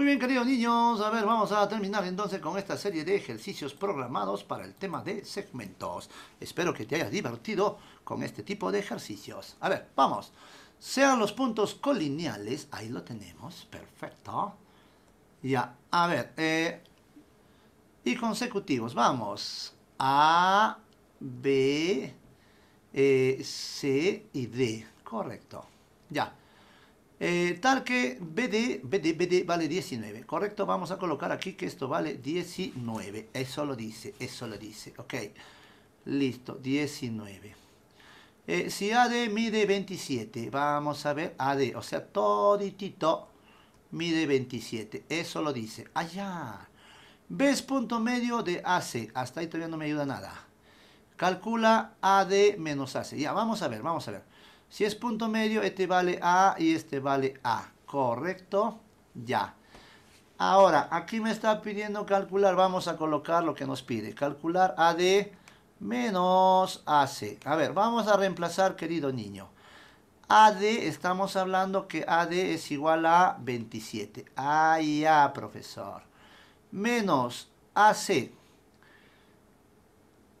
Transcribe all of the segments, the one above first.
Muy bien, queridos niños, a ver, vamos a terminar entonces con esta serie de ejercicios programados para el tema de segmentos. Espero que te hayas divertido con este tipo de ejercicios. A ver, vamos. Sean los puntos colineales, ahí lo tenemos, perfecto. Ya, a ver, eh, y consecutivos, vamos. A, B, eh, C y D, correcto. Ya. Eh, tal que BD, BD, BD vale 19, ¿correcto? Vamos a colocar aquí que esto vale 19, eso lo dice, eso lo dice, ok. Listo, 19. Eh, si AD mide 27, vamos a ver AD, o sea, toditito mide 27, eso lo dice. Allá, ves punto medio de AC, hasta ahí todavía no me ayuda nada. Calcula AD menos AC, ya, vamos a ver, vamos a ver. Si es punto medio, este vale A y este vale A. ¿Correcto? Ya. Ahora, aquí me está pidiendo calcular. Vamos a colocar lo que nos pide. Calcular AD menos AC. A ver, vamos a reemplazar, querido niño. AD, estamos hablando que AD es igual a 27. Ay, ya, profesor. Menos AC.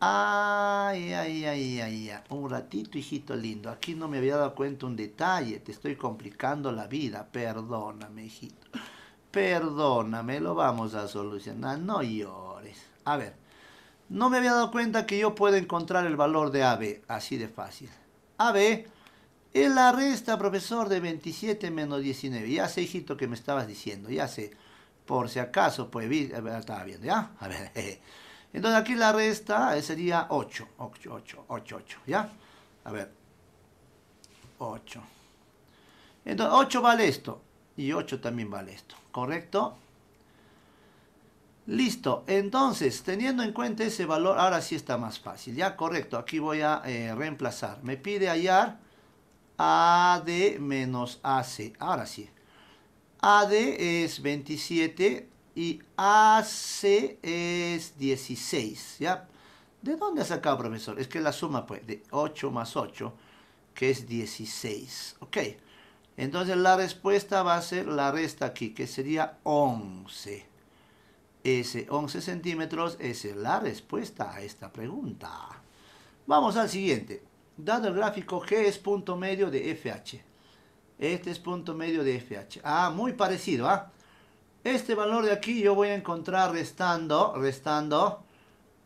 A ah, ay, ay, ay, ay, un ratito, hijito lindo, aquí no me había dado cuenta un detalle, te estoy complicando la vida, perdóname, hijito, perdóname, lo vamos a solucionar, no llores. A ver, no me había dado cuenta que yo puedo encontrar el valor de AB, así de fácil. AB es la resta, profesor, de 27 menos 19, ya sé, hijito, que me estabas diciendo, ya sé, por si acaso, pues, eh, estaba viendo, ¿ya? A ver, Entonces aquí la resta eh, sería 8, 8, 8, 8, 8, ¿ya? A ver, 8. Entonces 8 vale esto y 8 también vale esto, ¿correcto? Listo, entonces teniendo en cuenta ese valor, ahora sí está más fácil, ¿ya? Correcto, aquí voy a eh, reemplazar. Me pide hallar AD menos AC, ahora sí. AD es 27 y AC es 16, ¿ya? ¿De dónde ha sacado, profesor? Es que la suma, pues, de 8 más 8, que es 16, ¿ok? Entonces la respuesta va a ser la resta aquí, que sería 11. Ese 11 centímetros es la respuesta a esta pregunta. Vamos al siguiente. Dado el gráfico ¿qué es punto medio de FH. Este es punto medio de FH. Ah, muy parecido, ¿ah? Este valor de aquí yo voy a encontrar restando, restando,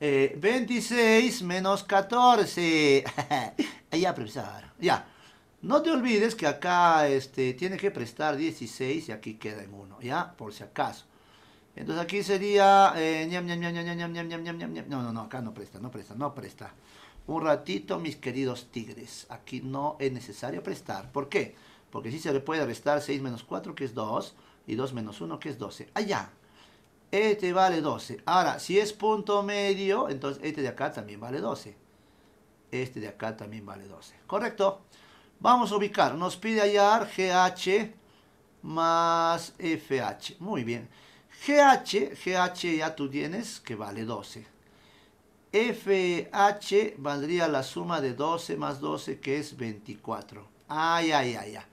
26 eh, menos 14. ya, profesor, ya. No te olvides que acá este, tiene que prestar 16 y aquí queda en 1, ¿ya? Por si acaso. Entonces aquí sería... no, no, no, acá no presta, no presta, no presta. Un ratito, mis queridos tigres. Aquí no es necesario prestar. ¿Por qué? Porque si sí se le puede restar 6 menos 4, que es 2 y 2 menos 1, que es 12. Allá. Este vale 12. Ahora, si es punto medio, entonces este de acá también vale 12. Este de acá también vale 12. ¿Correcto? Vamos a ubicar. Nos pide hallar GH más FH. Muy bien. GH, GH ya tú tienes que vale 12. FH valdría la suma de 12 más 12, que es 24. Ay, ay, ay, ay.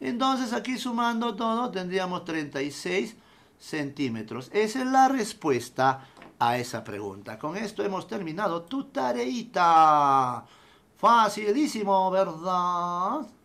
Entonces aquí sumando todo tendríamos 36 centímetros. Esa es la respuesta a esa pregunta. Con esto hemos terminado tu tareita. Facilísimo, ¿verdad?